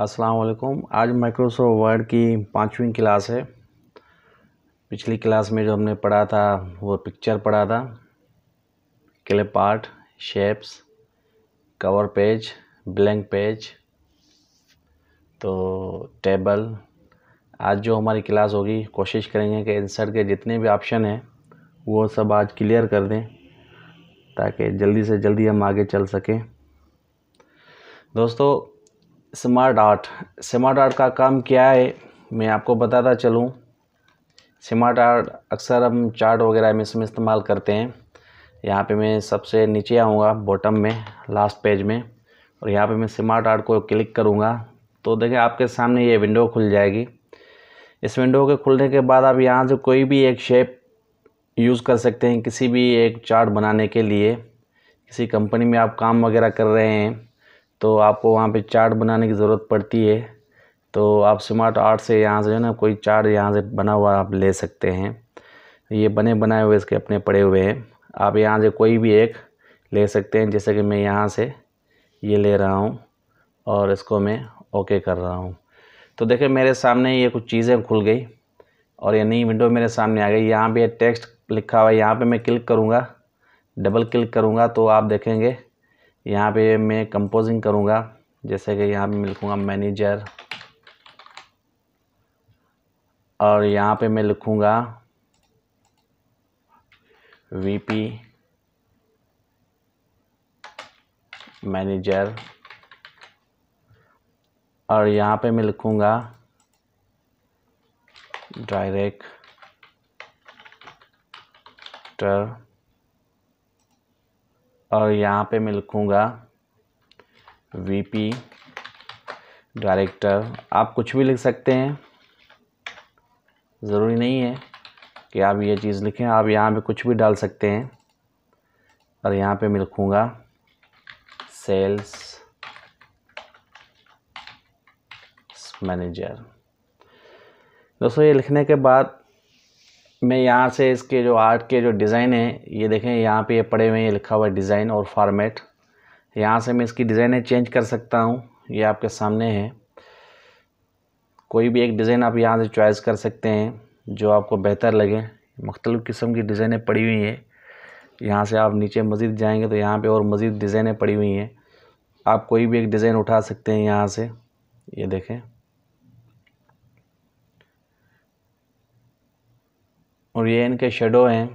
अस्सलाम वालेकुम आज माइक्रोसॉफ्ट वर्ड की पाँचवीं क्लास है पिछली क्लास में जो हमने पढ़ा था वो पिक्चर पढ़ा था clip art shapes cover page blank page तो टेबल आज जो हमारी क्लास होगी कोशिश करेंगे कि इंसर्ट के जितने भी ऑप्शन हैं वो सब आज क्लियर कर दें ताकि जल्दी से जल्दी हम आगे चल सकें दोस्तों स्मार्ट आर्ट स्मार्ट आर्ट का काम क्या है मैं आपको बताता चलूँ स्मार्ट आर्ट अक्सर हम चार्ट वगैरह में इसमें इस्तेमाल करते हैं यहाँ पे मैं सबसे नीचे आऊँगा बॉटम में लास्ट पेज में और यहाँ पे मैं स्मार्ट आर्ट को क्लिक करूँगा तो देखें आपके सामने ये विंडो खुल जाएगी इस विंडो के खुलने के बाद आप यहाँ से कोई भी एक शेप यूज़ कर सकते हैं किसी भी एक चार्ट बनाने के लिए किसी कंपनी में आप काम वगैरह कर रहे हैं तो आपको वहाँ पे चार्ट बनाने की ज़रूरत पड़ती है तो आप स्मार्ट आर्ट से यहाँ से जो है ना कोई चार्ट यहाँ से बना हुआ आप ले सकते हैं ये बने बनाए हुए इसके अपने पड़े हुए हैं आप यहाँ से कोई भी एक ले सकते हैं जैसे कि मैं यहाँ से ये ले रहा हूँ और इसको मैं ओके कर रहा हूँ तो देखिए मेरे सामने ये कुछ चीज़ें खुल गई और ये नई विंडो मेरे सामने आ गई यहाँ पर टेक्स्ट लिखा हुआ है यहाँ पर मैं क्लिक करूँगा डबल क्लिक करूँगा तो आप देखेंगे यहाँ पे मैं कंपोजिंग करूँगा जैसे कि यहाँ पे मैं लिखूँगा मैनेजर और यहाँ पे मैं लिखूँगा वीपी मैनेजर और यहाँ पे मैं लिखूँगा डायरेक्टर और यहाँ पे मैं लिखूँगा वीपी डायरेक्टर आप कुछ भी लिख सकते हैं ज़रूरी नहीं है कि आप ये चीज़ लिखें आप यहाँ पे कुछ भी डाल सकते हैं और यहाँ पे मैं लिखूँगा सेल्स मैनेजर दोस्तों ये लिखने के बाद मैं यहाँ से इसके जो आर्ट के जो डिज़ाइन है ये देखें यहाँ पे ये पड़े हुए हैं लिखा हुआ है डिज़ाइन और फॉर्मेट यहाँ से मैं इसकी डिज़ाइने चेंज कर सकता हूँ ये आपके सामने है कोई भी एक डिज़ाइन आप यहाँ से चॉइस कर सकते हैं जो आपको बेहतर लगे मख्तल किस्म की डिज़ाइने पड़ी हुई हैं यहाँ से आप नीचे मज़ीद जाएंगे तो यहाँ पे और मज़ीद डिज़ाइनें पड़ी हुई हैं आप कोई भी एक डिज़ाइन उठा सकते हैं यहाँ से ये देखें और ये इनके शेडो हैं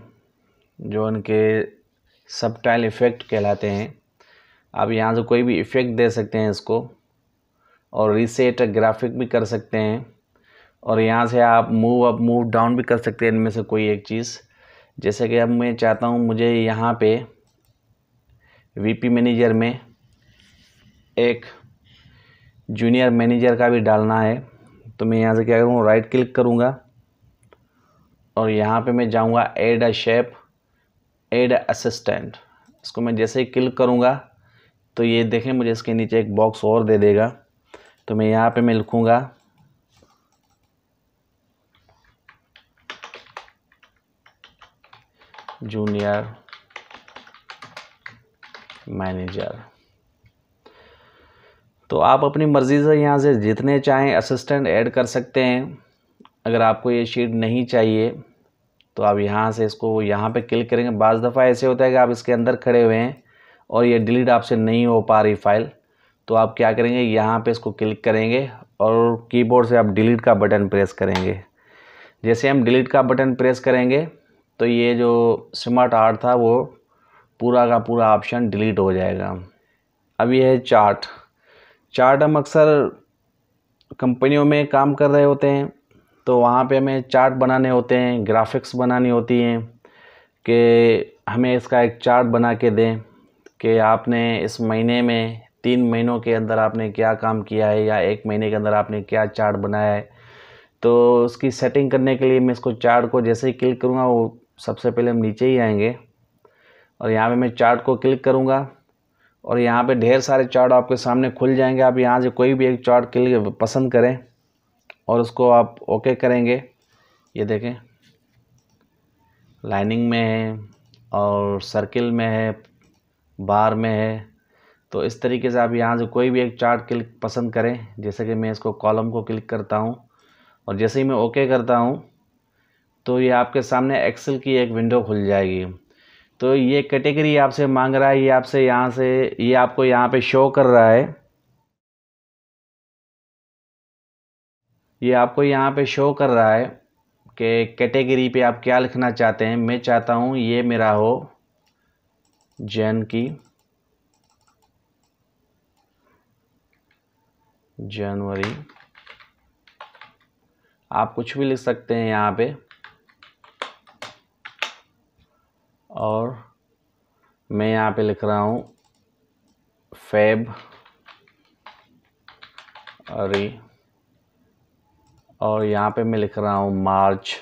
जो इनके सबटाइल इफ़ेक्ट कहलाते हैं आप यहाँ से कोई भी इफ़ेक्ट दे सकते हैं इसको और रीसेट ग्राफिक भी कर सकते हैं और यहाँ से आप मूव अप मूव डाउन भी कर सकते हैं इनमें से कोई एक चीज़ जैसे कि अब मैं चाहता हूँ मुझे यहाँ पे वीपी मैनेजर में एक जूनियर मैनेजर का भी डालना है तो मैं यहाँ से क्या करूँ राइट क्लिक करूँगा और यहाँ पे मैं जाऊँगा add a shape add assistant इसको मैं जैसे ही क्लिक करूँगा तो ये देखें मुझे इसके नीचे एक बॉक्स और दे देगा तो मैं यहाँ पे मैं लिखूँगा जूनियर मैनेजर तो आप अपनी मर्ज़ी से यहाँ से जितने चाहें असिस्टेंट ऐड कर सकते हैं अगर आपको ये शीट नहीं चाहिए तो आप यहाँ से इसको यहाँ पे क्लिक करेंगे बज दफ़ा ऐसे होता है कि आप इसके अंदर खड़े हुए हैं और ये डिलीट आपसे नहीं हो पा रही फ़ाइल तो आप क्या करेंगे यहाँ पे इसको क्लिक करेंगे और कीबोर्ड से आप डिलीट का बटन प्रेस करेंगे जैसे हम डिलीट का बटन प्रेस करेंगे तो ये जो स्मार्ट आर्ट था वो पूरा का पूरा ऑप्शन डिलीट हो जाएगा अब यह है चार्ट चार्ट हम अक्सर कंपनियों में काम कर रहे होते हैं तो वहाँ पे हमें चार्ट बनाने होते हैं ग्राफिक्स बनानी होती हैं कि हमें इसका एक चार्ट बना के दें कि आपने इस महीने में तीन महीनों के अंदर आपने क्या काम किया है या एक महीने के अंदर आपने क्या चार्ट बनाया है तो उसकी सेटिंग करने के लिए मैं इसको चार्ट को जैसे ही क्लिक करूँगा वो सबसे पहले हम नीचे ही आएंगे और यहाँ पे मैं चार्ट को क्लिक करूँगा और यहाँ पे ढेर सारे चार्ट आपके सामने खुल जाएंगे आप यहाँ से कोई भी एक चार्ट क्लिक पसंद करें और उसको आप ओके करेंगे ये देखें लाइनिंग में है और सर्किल में है बार में है तो इस तरीके से आप यहाँ से कोई भी एक चार्ट क्लिक पसंद करें जैसे कि मैं इसको कॉलम को क्लिक करता हूँ और जैसे ही मैं ओके करता हूँ तो ये आपके सामने एक्सेल की एक विंडो खुल जाएगी तो ये कैटेगरी आपसे मांग रहा है ये आपसे यहाँ से ये आपको यहाँ पे शो कर रहा है ये आपको यहाँ पे शो कर रहा है कि कैटेगरी पे आप क्या लिखना चाहते हैं मैं चाहता हूँ ये मेरा हो जैन की जनवरी आप कुछ भी लिख सकते हैं यहाँ पे और मैं यहाँ पे लिख रहा हूँ फेब अरी और यहाँ पे मैं लिख रहा हूँ मार्च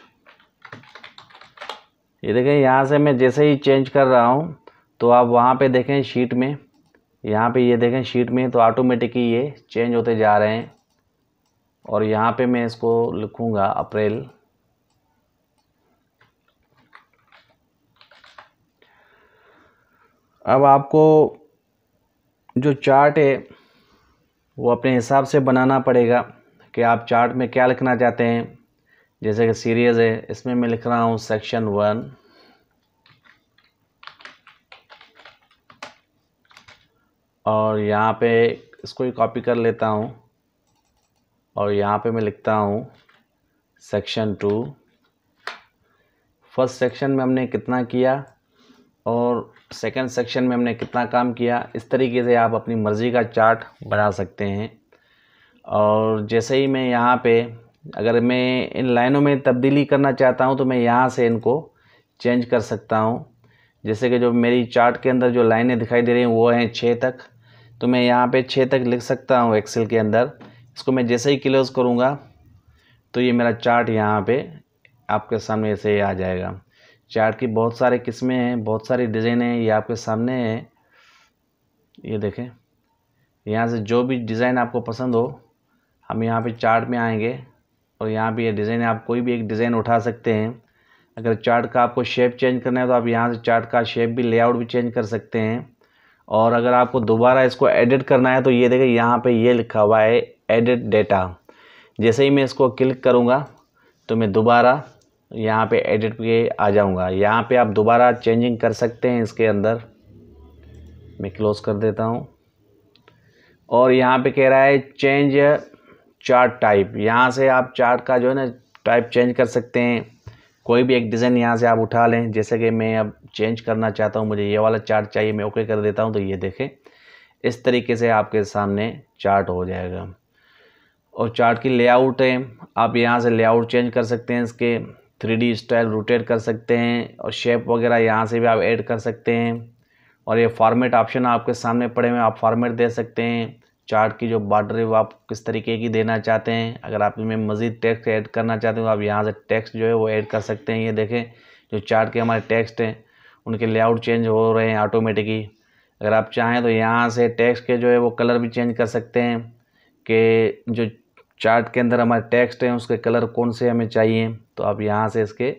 ये देखें यहाँ से मैं जैसे ही चेंज कर रहा हूँ तो आप वहाँ पे देखें शीट में यहाँ पे ये देखें शीट में तो ऑटोमेटिकली ये चेंज होते जा रहे हैं और यहाँ पे मैं इसको लिखूँगा अप्रैल अब आपको जो चार्ट है वो अपने हिसाब से बनाना पड़ेगा कि आप चार्ट में क्या लिखना चाहते हैं जैसे कि सीरीज़ है इसमें मैं लिख रहा हूँ सेक्शन वन और यहाँ पे इसको ही कॉपी कर लेता हूँ और यहाँ पे मैं लिखता हूँ सेक्शन टू फर्स्ट सेक्शन में हमने कितना किया और सेकंड सेक्शन में हमने कितना काम किया इस तरीके से आप अपनी मर्ज़ी का चार्ट बना सकते हैं और जैसे ही मैं यहाँ पे अगर मैं इन लाइनों में तब्दीली करना चाहता हूँ तो मैं यहाँ से इनको चेंज कर सकता हूँ जैसे कि जो मेरी चार्ट के अंदर जो लाइनें दिखाई दे रही हैं वो हैं छः तक तो मैं यहाँ पे छः तक लिख सकता हूँ एक्सेल के अंदर इसको मैं जैसे ही क्लोज़ करूँगा तो ये मेरा चार्ट यहाँ पे आपके सामने ऐसे ही आ जाएगा चार्ट की बहुत सारे किस्में हैं बहुत सारी डिज़ाइन हैं ये आपके सामने हैं ये देखें यहाँ से जो भी डिज़ाइन आपको पसंद हो हम यहाँ पे चार्ट में आएंगे और यहाँ पे ये डिज़ाइन आप कोई भी एक डिज़ाइन उठा सकते हैं अगर चार्ट का आपको शेप चेंज करना है तो आप यहाँ से चार्ट का शेप भी लेआउट भी चेंज कर सकते हैं और अगर आपको दोबारा इसको एडिट करना है तो ये देखिए यहाँ पर ये लिखा हुआ है एडिट डेटा जैसे ही मैं इसको क्लिक करूँगा तो मैं दोबारा यहाँ पे एडिट पे आ जाऊँगा यहाँ पे आप दोबारा चेंजिंग कर सकते हैं इसके अंदर मैं क्लोज़ कर देता हूँ और यहाँ पे कह रहा है चेंज चार्ट टाइप यहाँ से आप चार्ट का जो है ना टाइप चेंज कर सकते हैं कोई भी एक डिज़ाइन यहाँ से आप उठा लें जैसे कि मैं अब चेंज करना चाहता हूँ मुझे ये वाला चार्ट चाहिए मैं ओके कर देता हूँ तो ये देखें इस तरीके से आपके सामने चार्ट हो जाएगा और चार्ट की लेआउट है आप यहाँ से लेआउट चेंज कर सकते हैं इसके थ्री स्टाइल रोटेट कर सकते हैं और शेप वगैरह यहाँ से भी आप ऐड कर सकते हैं और ये फॉर्मेट ऑप्शन आपके सामने पड़े हुए आप फॉर्मेट दे सकते हैं चार्ट की जो बॉर्डर है वो आप किस तरीके की देना चाहते हैं अगर आप इनमें मज़ीद टेक्स्ट ऐड करना चाहते हैं तो आप यहाँ से टेक्स्ट जो है वो ऐड कर सकते हैं ये देखें जो चार्ट के हमारे टेक्स्ट हैं उनके लेआउट चेंज हो रहे हैं ऑटोमेटिकली अगर आप चाहें तो यहाँ से टेक्स्ट के जो है वो कलर भी चेंज कर सकते हैं कि जो चार्ट के अंदर हमारे टेक्स्ट हैं उसके कलर कौन से हमें चाहिए तो आप यहाँ से इसके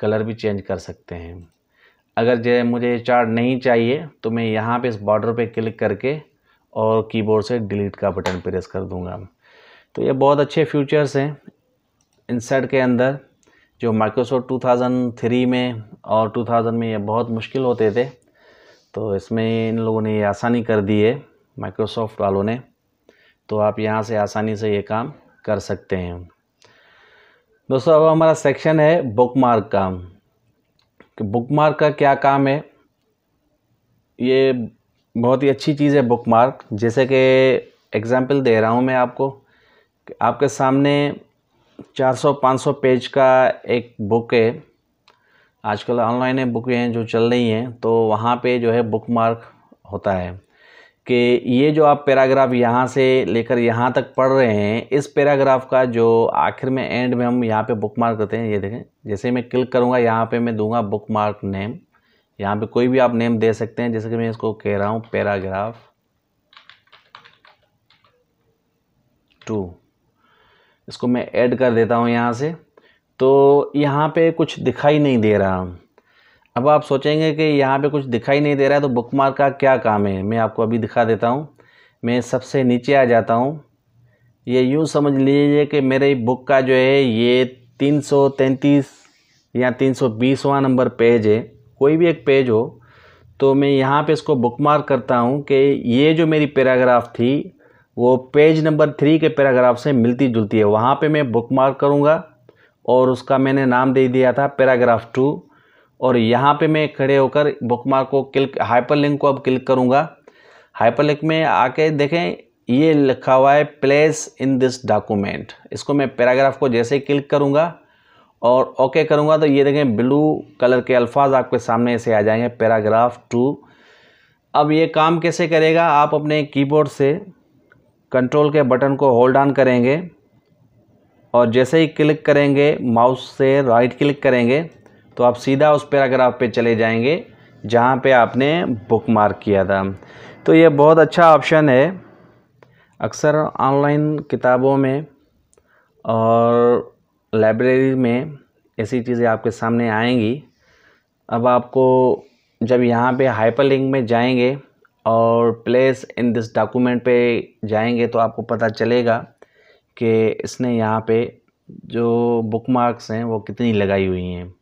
कलर भी चेंज कर सकते हैं अगर जो मुझे ये चार्ट नहीं चाहिए तो मैं यहाँ पे इस बॉर्डर पे क्लिक करके और कीबोर्ड से डिलीट का बटन प्रेस कर दूंगा तो ये बहुत अच्छे फीचर्स हैं इंसर्ट के अंदर जो माइक्रोसॉफ्ट 2003 में और 2000 में ये बहुत मुश्किल होते थे तो इसमें इन लोगों ने ये आसानी कर दी है माइक्रोसॉफ्ट वालों ने तो आप यहाँ से आसानी से ये काम कर सकते हैं दोस्तों अब हमारा सेक्शन है बुक मार्क का बुक मार्क का क्या काम है ये बहुत ही अच्छी चीज़ है बुक मार्क जैसे कि एग्ज़ाम्पल दे रहा हूँ मैं आपको आपके सामने 400-500 पेज का एक बुक है आजकल ऑनलाइन बुक हैं जो चल रही हैं तो वहाँ पे जो है बुक मार्क होता है कि ये जो आप पैराग्राफ यहाँ से लेकर यहाँ तक पढ़ रहे हैं इस पैराग्राफ का जो आखिर में एंड में हम यहाँ पे बुक मार्क करते हैं ये देखें जैसे मैं क्लिक करूँगा यहाँ पे मैं दूंगा बुक मार्क नेम यहाँ पे कोई भी आप नेम दे सकते हैं जैसे कि मैं इसको कह रहा हूँ पैराग्राफ टू इसको मैं ऐड कर देता हूँ यहाँ से तो यहाँ पे कुछ दिखाई नहीं दे रहा अब आप सोचेंगे कि यहाँ पे कुछ दिखाई नहीं दे रहा है तो बुक मार्क का क्या काम है मैं आपको अभी दिखा देता हूँ मैं सबसे नीचे आ जाता हूँ ये यूँ समझ लीजिए कि मेरे बुक का जो है ये तीन सौ तैंतीस या तीन सौ बीसवा नंबर पेज है कोई भी एक पेज हो तो मैं यहाँ पे इसको बुक मार्क करता हूँ कि ये जो मेरी पैराग्राफ थी वो पेज नंबर थ्री के पैराग्राफ से मिलती जुलती है वहाँ पे मैं बुक मार्क करूँगा और उसका मैंने नाम दे दिया था पैराग्राफ टू और यहाँ पे मैं खड़े होकर बुक मार्क को क्लिक हाइपर लिंक को अब क्लिक करूँगा हाइपर लिंक में आके देखें ये लिखा हुआ है प्लेस इन दिस डॉक्यूमेंट इसको मैं पैराग्राफ को जैसे क्लिक करूँगा और ओके करूँगा तो ये देखें ब्लू कलर के अल्फाज आपके सामने ऐसे आ जाएंगे पैराग्राफ टू अब ये काम कैसे करेगा आप अपने कीबोर्ड से कंट्रोल के बटन को होल्ड ऑन करेंगे और जैसे ही क्लिक करेंगे माउस से राइट क्लिक करेंगे तो आप सीधा उस पैराग्राफ पे चले जाएंगे जहाँ पे आपने बुक मार्क किया था तो ये बहुत अच्छा ऑप्शन है अक्सर ऑनलाइन किताबों में और लाइब्रेरी में ऐसी चीज़ें आपके सामने आएंगी अब आपको जब यहाँ पे हाइपरलिंक में जाएंगे और प्लेस इन दिस डॉक्यूमेंट पे जाएंगे तो आपको पता चलेगा कि इसने यहाँ पे जो बुक मार्क्स हैं वो कितनी लगाई हुई हैं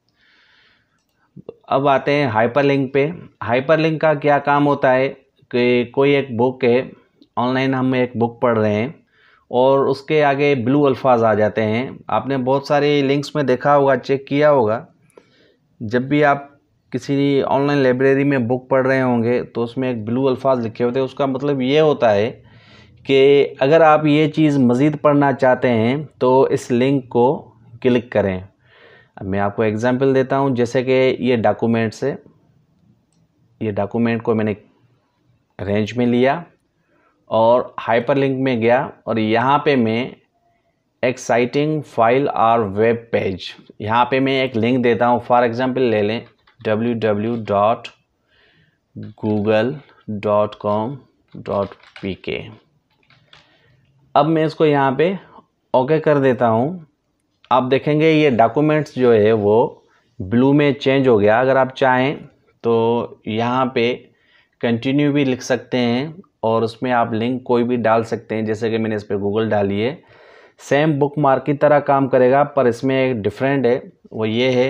अब आते हैं हाइपरलिंक पे हाइपरलिंक का क्या काम होता है कि कोई एक बुक है ऑनलाइन हम एक बुक पढ़ रहे हैं और उसके आगे ब्लू अल्फाज आ जाते हैं आपने बहुत सारे लिंक्स में देखा होगा चेक किया होगा जब भी आप किसी ऑनलाइन लाइब्रेरी में बुक पढ़ रहे होंगे तो उसमें एक ब्लू अल्फाज लिखे होते हैं उसका मतलब ये होता है कि अगर आप ये चीज़ मज़ीद पढ़ना चाहते हैं तो इस लिंक को क्लिक करें अब मैं आपको एग्ज़ाम्पल देता हूँ जैसे कि ये डॉक्यूमेंट्स से ये डॉक्यूमेंट को मैंने रेंज में लिया और हाइपरलिंक में गया और यहाँ पे मैं एक्साइटिंग फाइल और वेब पेज यहाँ पे मैं एक लिंक देता हूँ फॉर एग्जांपल ले लें W W dot Google dot com dot P K अब मैं इसको यहाँ पे ओके कर देता हूँ आप देखेंगे ये डॉक्यूमेंट्स जो है वो ब्लू में चेंज हो गया अगर आप चाहें तो यहाँ पे कंटिन्यू भी लिख सकते हैं और उसमें आप लिंक कोई भी डाल सकते हैं जैसे कि मैंने इस पर गूगल डाली है सेम बुक मार्क की तरह काम करेगा पर इसमें एक डिफरेंट है वो ये है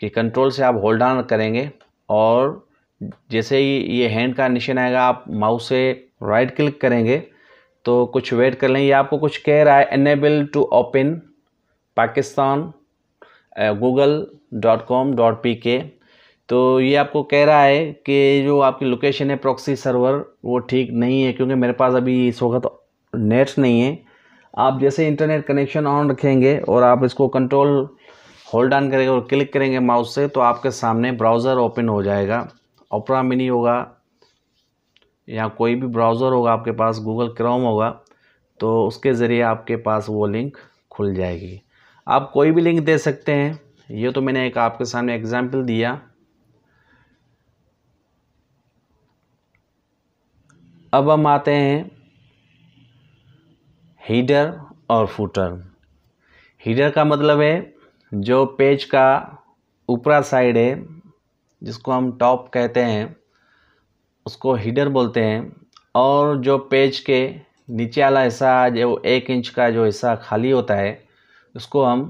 कि कंट्रोल से आप होल्ड ऑन करेंगे और जैसे ही ये हैंड का निशान आएगा आप माउस से राइट क्लिक करेंगे तो कुछ वेट कर लें ये आपको कुछ कह रहा है enable to open Pakistan Google dot com dot P K तो ये आपको कह रहा है कि जो आपकी लोकेशन है प्रॉक्सी सर्वर वो ठीक नहीं है क्योंकि मेरे पास अभी इस वक्त नेट नहीं है आप जैसे इंटरनेट कनेक्शन ऑन रखेंगे और आप इसको कंट्रोल होल्ड ऑन करेंगे और क्लिक करेंगे माउस से तो आपके सामने ब्राउज़र ओपन हो जाएगा ओपरा मिनी होगा या कोई भी ब्राउज़र होगा आपके पास गूगल क्रोम होगा तो उसके ज़रिए आपके पास वो लिंक खुल जाएगी आप कोई भी लिंक दे सकते हैं ये तो मैंने एक आपके सामने एग्ज़ाम्पल दिया अब हम आते हैं हीडर और फूटर हीडर का मतलब है जो पेज का ऊपरा साइड है जिसको हम टॉप कहते हैं उसको हीडर बोलते हैं और जो पेज के नीचे वाला हिस्सा जो एक इंच का जो हिस्सा खाली होता है उसको हम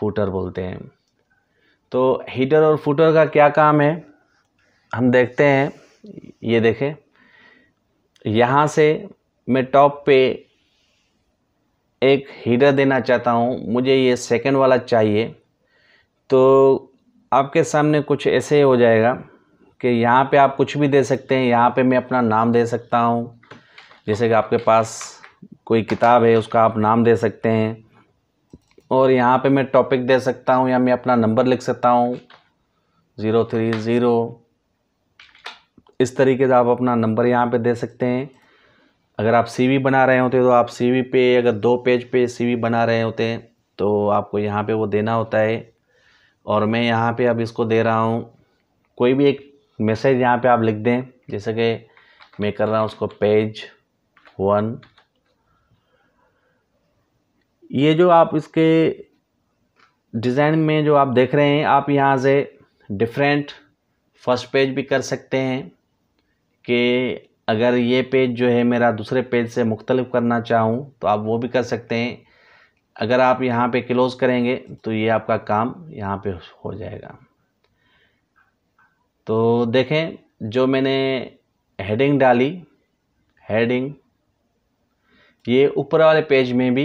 फूटर बोलते हैं तो हीडर और फूटर का क्या काम है हम देखते हैं ये देखें यहाँ से मैं टॉप पे एक हीटर देना चाहता हूँ मुझे ये सेकंड वाला चाहिए तो आपके सामने कुछ ऐसे हो जाएगा कि यहाँ पे आप कुछ भी दे सकते हैं यहाँ पे मैं अपना नाम दे सकता हूँ जैसे कि आपके पास कोई किताब है उसका आप नाम दे सकते हैं और यहाँ पे मैं टॉपिक दे सकता हूँ या मैं अपना नंबर लिख सकता हूँ ज़ीरो थ्री ज़ीरो इस तरीके से आप अपना नंबर यहाँ पे दे सकते हैं अगर आप सीवी बना रहे होते हैं तो आप सीवी पे अगर दो पेज पे सीवी बना रहे होते हैं तो आपको यहाँ पे वो देना होता है और मैं यहाँ पे अब इसको दे रहा हूँ कोई भी एक मैसेज यहाँ पे आप लिख दें जैसे कि मैं कर रहा हूँ उसको पेज वन ये जो आप इसके डिज़ाइन में जो आप देख रहे हैं आप यहाँ से डिफरेंट फर्स्ट पेज भी कर सकते हैं कि अगर ये पेज जो है मेरा दूसरे पेज से मुख्तलिफ करना चाहूँ तो आप वो भी कर सकते हैं अगर आप यहाँ पे क्लोज़ करेंगे तो ये आपका काम यहाँ पे हो जाएगा तो देखें जो मैंने हेडिंग डाली हेडिंग ये ऊपर वाले पेज में भी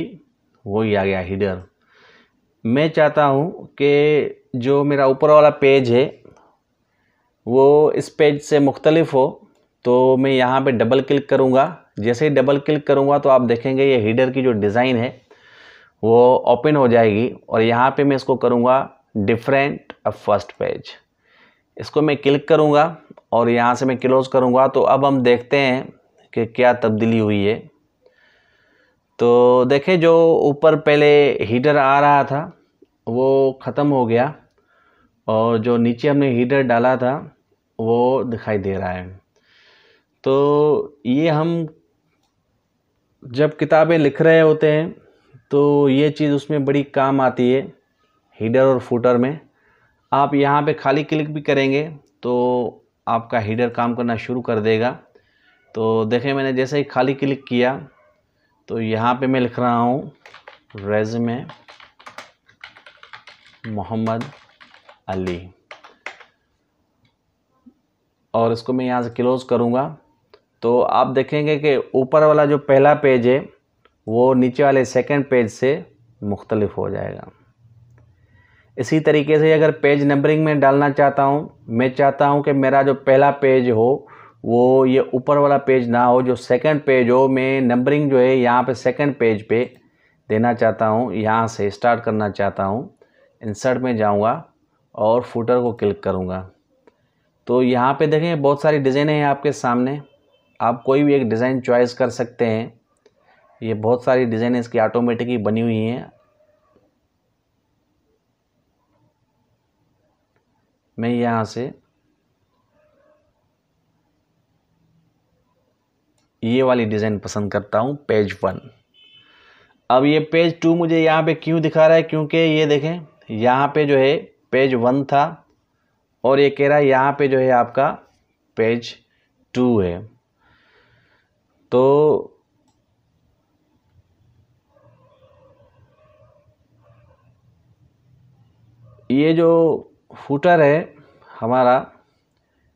वही आ गया हीडर मैं चाहता हूँ कि जो मेरा ऊपर वाला पेज है वो इस पेज से मुख्तलिफ हो तो मैं यहाँ पे डबल क्लिक करूँगा जैसे ही डबल क्लिक करूँगा तो आप देखेंगे ये हीडर की जो डिज़ाइन है वो ओपन हो जाएगी और यहाँ पे मैं इसको करूँगा डिफरेंट फर्स्ट पेज इसको मैं क्लिक करूँगा और यहाँ से मैं क्लोज़ करूँगा तो अब हम देखते हैं कि क्या तब्दीली हुई है तो देखें जो ऊपर पहले हीटर आ रहा था वो ख़त्म हो गया और जो नीचे हमने हीटर डाला था वो दिखाई दे रहा है तो ये हम जब किताबें लिख रहे होते हैं तो ये चीज़ उसमें बड़ी काम आती है हीडर और फूटर में आप यहाँ पे खाली क्लिक भी करेंगे तो आपका हीडर काम करना शुरू कर देगा तो देखें मैंने जैसे ही खाली क्लिक किया तो यहाँ पे मैं लिख रहा हूँ रेजमे मोहम्मद अली और इसको मैं यहाँ से क्लोज़ करूँगा तो आप देखेंगे कि ऊपर वाला जो पहला पेज है वो नीचे वाले सेकंड पेज से मुख्तलिफ हो जाएगा इसी तरीके से अगर पेज नंबरिंग में डालना चाहता हूँ मैं चाहता हूँ कि मेरा जो पहला पेज हो वो ये ऊपर वाला पेज ना हो जो सेकंड पेज हो मैं नंबरिंग जो है यहाँ पे सेकंड पेज पे देना चाहता हूँ यहाँ से स्टार्ट करना चाहता हूँ इंसर्ट में जाऊँगा और फूटर को क्लिक करूँगा तो यहाँ पे देखें बहुत सारी डिज़ाइनें हैं आपके सामने आप कोई भी एक डिज़ाइन चॉइस कर सकते हैं ये बहुत सारी डिज़ाइन इसकी ऑटोमेटिक ही बनी हुई हैं मैं यहाँ से ये वाली डिज़ाइन पसंद करता हूँ पेज वन अब ये पेज टू मुझे यहाँ पे क्यों दिखा रहा है क्योंकि ये देखें यहाँ पे जो है पेज वन था और ये कह रहा है यहाँ पे जो है आपका पेज टू है तो ये जो फूटर है हमारा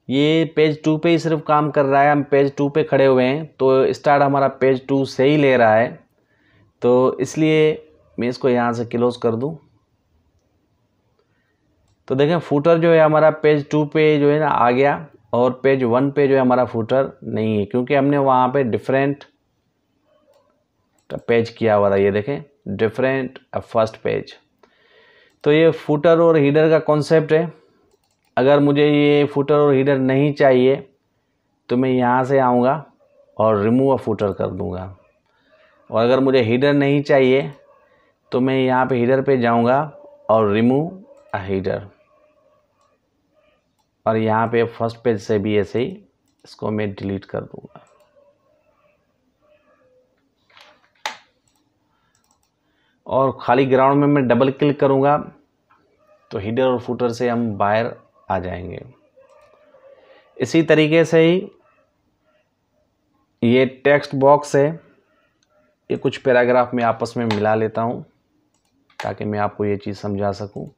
ये पेज टू पे ही सिर्फ काम कर रहा है हम पेज टू पे खड़े हुए हैं तो स्टार्ट हमारा पेज टू से ही ले रहा है तो इसलिए मैं इसको यहाँ से क्लोज़ कर दूँ तो देखें फूटर जो है हमारा पेज टू पे जो है ना आ गया और पेज वन पे जो है हमारा फूटर नहीं है क्योंकि हमने वहाँ पे डिफरेंट पेज किया हुआ था ये देखें डिफरेंट फर्स्ट पेज तो ये फूटर और हीडर का कॉन्सेप्ट है अगर मुझे ये फूटर और हीडर नहीं चाहिए तो मैं यहाँ से आऊँगा और रिमूव अ फूटर कर दूँगा और अगर मुझे हीडर नहीं चाहिए तो मैं यहाँ पे हीडर पे जाऊँगा और रिमूव अ हीडर और यहाँ पे फर्स्ट पेज से भी ऐसे ही इसको मैं डिलीट कर दूँगा और खाली ग्राउंड में मैं डबल क्लिक करूँगा तो हीडर और फूटर से हम बाहर आ जाएंगे इसी तरीके से ही ये टेक्स्ट बॉक्स है ये कुछ पैराग्राफ में आपस में मिला लेता हूँ ताकि मैं आपको ये चीज़ समझा सकूँ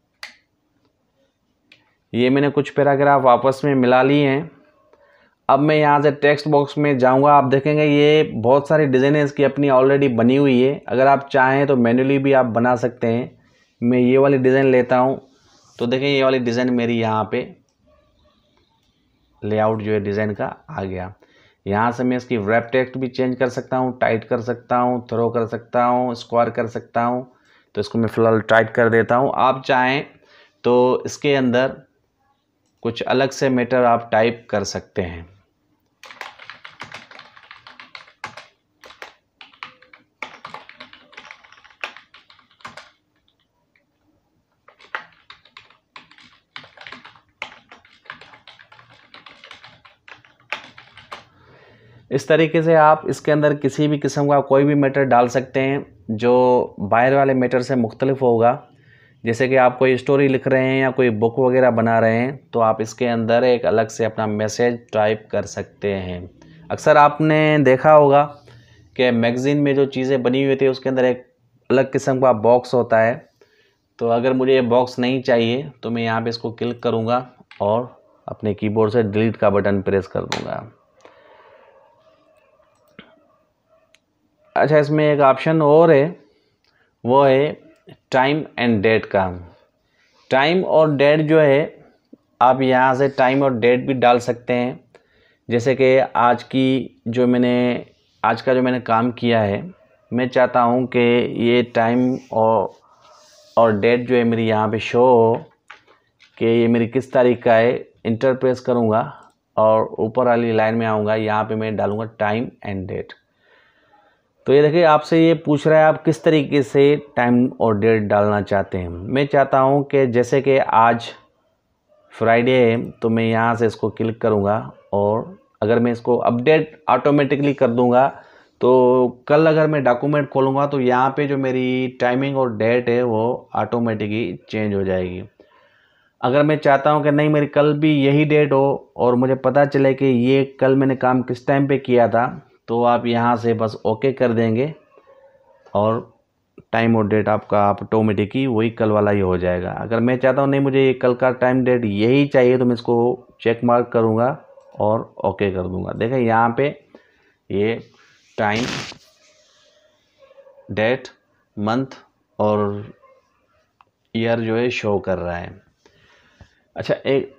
ये मैंने कुछ पैराग्राफ आपस में मिला लिए हैं अब मैं यहाँ से टेक्स्ट बॉक्स में जाऊँगा आप देखेंगे ये बहुत सारी है इसकी अपनी ऑलरेडी बनी हुई है अगर आप चाहें तो मैनुअली भी आप बना सकते हैं मैं ये वाली डिज़ाइन लेता हूँ तो देखें ये वाली डिज़ाइन मेरी यहाँ पर लेआउट जो है डिज़ाइन का आ गया यहाँ से मैं इसकी रैप टेक्स्ट भी चेंज कर सकता हूँ टाइट कर सकता हूँ थ्रो कर सकता हूँ स्क्वायर कर सकता हूँ तो इसको मैं फ़िलहाल टाइट कर देता हूँ आप चाहें तो इसके अंदर कुछ अलग से मैटर आप टाइप कर सकते हैं इस तरीके से आप इसके अंदर किसी भी किस्म का कोई भी मैटर डाल सकते हैं जो बाहर वाले मैटर से मुख्तलिफ होगा जैसे कि आप कोई स्टोरी लिख रहे हैं या कोई बुक वगैरह बना रहे हैं तो आप इसके अंदर एक अलग से अपना मैसेज टाइप कर सकते हैं अक्सर आपने देखा होगा कि मैगज़ीन में जो चीज़ें बनी हुई थी उसके अंदर एक अलग किस्म का बॉक्स होता है तो अगर मुझे ये बॉक्स नहीं चाहिए तो मैं यहाँ पे इसको क्लिक करूँगा और अपने कीबोर्ड से डिलीट का बटन प्रेस कर दूँगा अच्छा इसमें एक ऑप्शन और है वो है टाइम एंड डेट का टाइम और डेट जो है आप यहाँ से टाइम और डेट भी डाल सकते हैं जैसे कि आज की जो मैंने आज का जो मैंने काम किया है मैं चाहता हूँ कि ये टाइम और और डेट जो है मेरी यहाँ पे शो हो कि ये मेरी किस तारीख का है इंटरप्रेस करूँगा और ऊपर वाली लाइन में आऊँगा यहाँ पे मैं डालूँगा टाइम एंड डेट तो ये देखिए आपसे ये पूछ रहा है आप किस तरीके से टाइम और डेट डालना चाहते हैं मैं चाहता हूँ कि जैसे कि आज फ्राइडे है तो मैं यहाँ से इसको क्लिक करूँगा और अगर मैं इसको अपडेट ऑटोमेटिकली कर दूँगा तो कल अगर मैं डॉक्यूमेंट खोलूँगा तो यहाँ पे जो मेरी टाइमिंग और डेट है वो ऑटोमेटिकली चेंज हो जाएगी अगर मैं चाहता हूँ कि नहीं मेरी कल भी यही डेट हो और मुझे पता चले कि ये कल मैंने काम किस टाइम पे किया था तो आप यहाँ से बस ओके कर देंगे और टाइम और डेट आपका ऑटोमेटिक ही वही कल वाला ही हो जाएगा अगर मैं चाहता हूँ नहीं मुझे ये कल का टाइम डेट यही चाहिए तो मैं इसको चेक मार्क करूँगा और ओके कर दूँगा देखें यहाँ पे ये टाइम डेट मंथ और ईयर जो है शो कर रहा है अच्छा एक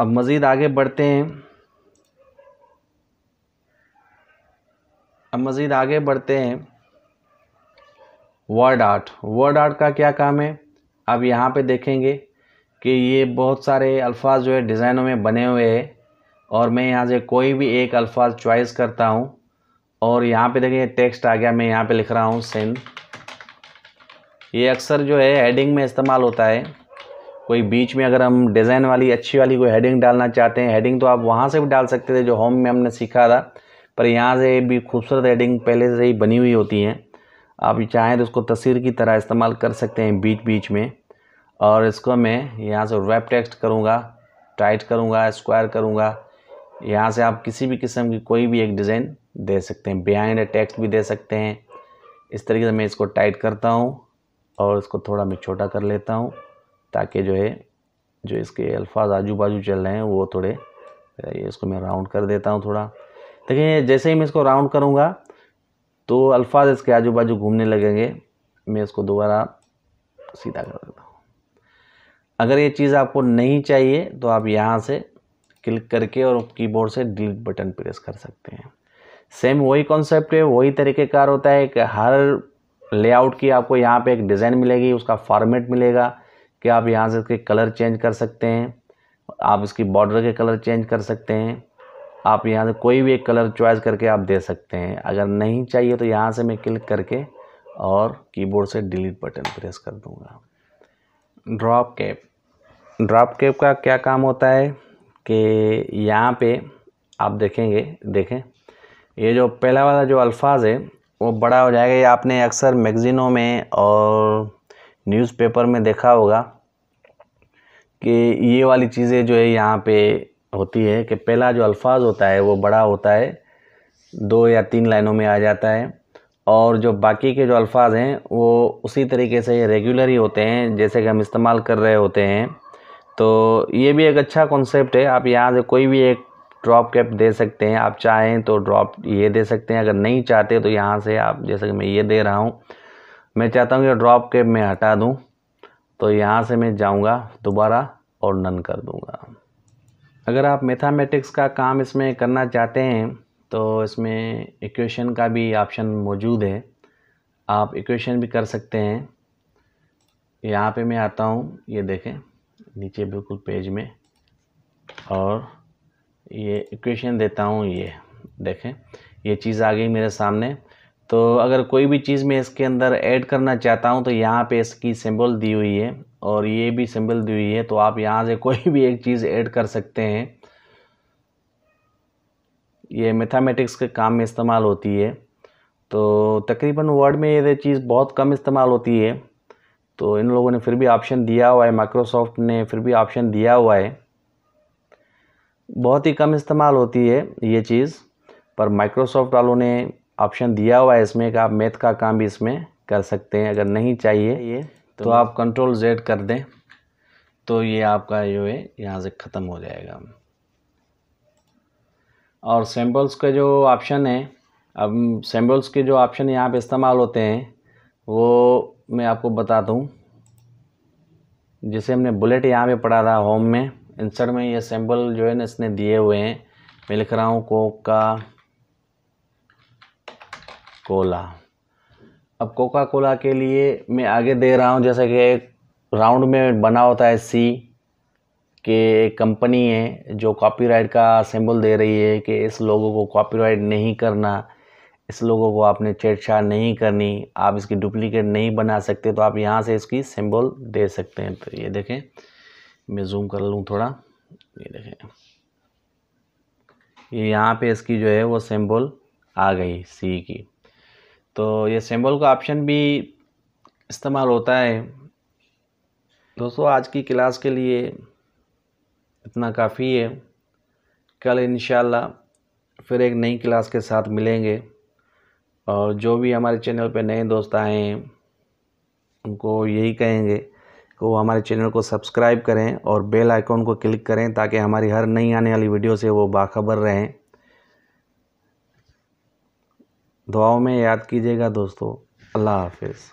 अब मज़ीद आगे बढ़ते हैं हम मज़ीद आगे बढ़ते हैं वर्ड आर्ट वर्ड आर्ट का क्या काम है अब यहाँ पे देखेंगे कि ये बहुत सारे अल्फाज जो है डिज़ाइनों में बने हुए हैं और मैं यहाँ से कोई भी एक अल्फाज चॉइस करता हूँ और यहाँ पे देखिए टेक्स्ट आ गया मैं यहाँ पे लिख रहा हूँ सेन ये अक्सर जो है हेडिंग में इस्तेमाल होता है कोई बीच में अगर हम डिज़ाइन वाली अच्छी वाली कोई हेडिंग डालना चाहते हैं हेडिंग तो आप वहाँ से भी डाल सकते थे जो होम में हमने सीखा था पर यहाँ से भी खूबसूरत एडिंग पहले से ही बनी हुई होती हैं आप चाहें तो उसको तस्वीर की तरह इस्तेमाल कर सकते हैं बीच बीच में और इसको मैं यहाँ से वेब टेक्स्ट करूँगा टाइट करूँगा स्क्वायर करूँगा यहाँ से आप किसी भी किस्म की कोई भी एक डिज़ाइन दे सकते हैं बिहाइंड टेक्स्ट भी दे सकते हैं इस तरीके से मैं इसको टाइट करता हूँ और इसको थोड़ा मैं छोटा कर लेता हूँ ताकि जो है जो इसके अल्फाज आजू बाजू चल रहे हैं वो थोड़े इसको मैं राउंड कर देता हूँ थोड़ा देखिए जैसे ही मैं इसको राउंड करूँगा तो अल्फाज इसके आजू बाजू घूमने लगेंगे मैं इसको दोबारा सीधा कर देता हूँ अगर ये चीज़ आपको नहीं चाहिए तो आप यहाँ से क्लिक करके और कीबोर्ड से डिलीट बटन प्रेस कर सकते हैं सेम वही कॉन्सेप्ट है वही तरीक़ेकार होता है कि हर लेआउट की आपको यहाँ पे एक डिज़ाइन मिलेगी उसका फॉर्मेट मिलेगा कि आप यहाँ से इसके कलर चेंज कर सकते हैं आप इसकी बॉर्डर के कलर चेंज कर सकते हैं आप यहाँ से कोई भी एक कलर चॉइस करके आप दे सकते हैं अगर नहीं चाहिए तो यहाँ से मैं क्लिक करके और कीबोर्ड से डिलीट बटन प्रेस कर दूँगा ड्रॉप कैप ड्रॉप कैप का क्या काम होता है कि यहाँ पे आप देखेंगे देखें ये जो पहला वाला जो अल्फाज है वो बड़ा हो जाएगा ये आपने अक्सर मैगज़ीनों में और न्यूज़पेपर में देखा होगा कि ये वाली चीज़ें जो है यहाँ पे होती है कि पहला जो अल्फाज होता है वो बड़ा होता है दो या तीन लाइनों में आ जाता है और जो बाकी के जो अल्फाज हैं वो उसी तरीके से रेगुलर ही होते हैं जैसे कि हम इस्तेमाल कर रहे होते हैं तो ये भी एक अच्छा कॉन्सेप्ट है आप यहाँ से कोई भी एक ड्रॉप कैप दे सकते हैं आप चाहें तो ड्रॉप ये दे सकते हैं अगर नहीं चाहते तो यहाँ से आप जैसे कि मैं ये दे रहा हूँ मैं चाहता हूँ कि ड्रॉप कैप मैं हटा दूँ तो यहाँ से मैं जाऊँगा दोबारा और नन कर दूँगा अगर आप मैथामेटिक्स का काम इसमें करना चाहते हैं तो इसमें इक्वेशन का भी ऑप्शन मौजूद है आप इक्वेशन भी कर सकते हैं यहाँ पे मैं आता हूँ ये देखें नीचे बिल्कुल पेज में और ये इक्वेशन देता हूँ ये देखें ये चीज़ आ गई मेरे सामने तो अगर कोई भी चीज़ मैं इसके अंदर ऐड करना चाहता हूँ तो यहाँ पे इसकी सिंबल दी हुई है और ये भी सिंबल दी हुई है तो आप यहाँ से कोई भी एक चीज़ ऐड कर सकते हैं ये मैथमेटिक्स के काम में इस्तेमाल होती है तो तकरीबन वर्ड में ये चीज़ बहुत कम इस्तेमाल होती है तो इन लोगों ने फिर भी ऑप्शन दिया हुआ है माइक्रोसॉफ्ट ने फिर भी ऑप्शन दिया हुआ है बहुत ही कम इस्तेमाल होती है ये चीज़ पर माइक्रोसॉफ्ट वालों ने ऑप्शन दिया हुआ है इसमें कि आप मैथ का काम भी इसमें कर सकते हैं अगर नहीं चाहिए ये तो, तो आप कंट्रोल जेड कर दें तो ये आपका जो है यहाँ से ख़त्म हो जाएगा और सैम्पल्स का जो ऑप्शन है अब सैम्पल्स के जो ऑप्शन यहाँ पे इस्तेमाल होते हैं वो मैं आपको बता दूँ जैसे हमने बुलेट यहाँ पे पढ़ा था होम में इंसर्ट में ये सैम्पल जो है ना इसने दिए हुए हैं मैं लिख रहा हूँ कोक का कोला अब कोका कोला के लिए मैं आगे दे रहा हूँ जैसे कि एक राउंड में बना होता है सी के एक कंपनी है जो कॉपीराइट का सिंबल दे रही है कि इस लोगों को कॉपीराइट नहीं करना इस लोगों को आपने छेड़छाड़ नहीं करनी आप इसकी डुप्लीकेट नहीं बना सकते तो आप यहाँ से इसकी सिंबल दे सकते हैं तो ये देखें मैं जूम कर लूँ थोड़ा ये देखें ये यहाँ पे इसकी जो है वो सिंबल आ गई सी की तो ये सिंबल का ऑप्शन भी इस्तेमाल होता है दोस्तों आज की क्लास के लिए इतना काफ़ी है कल इन फिर एक नई क्लास के साथ मिलेंगे और जो भी हमारे चैनल पर नए दोस्त आए हैं उनको यही कहेंगे कि वो हमारे चैनल को सब्सक्राइब करें और बेल आइकॉन को क्लिक करें ताकि हमारी हर नई आने वाली वीडियो से वो बाखबर रहें दुआओं में याद कीजिएगा दोस्तों अल्लाह हाफिज़